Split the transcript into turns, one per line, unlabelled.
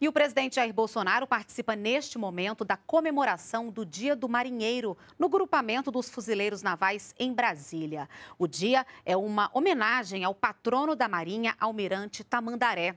E o presidente Jair Bolsonaro participa neste momento da comemoração do Dia do Marinheiro no grupamento dos fuzileiros navais em Brasília. O dia é uma homenagem ao patrono da Marinha, Almirante Tamandaré.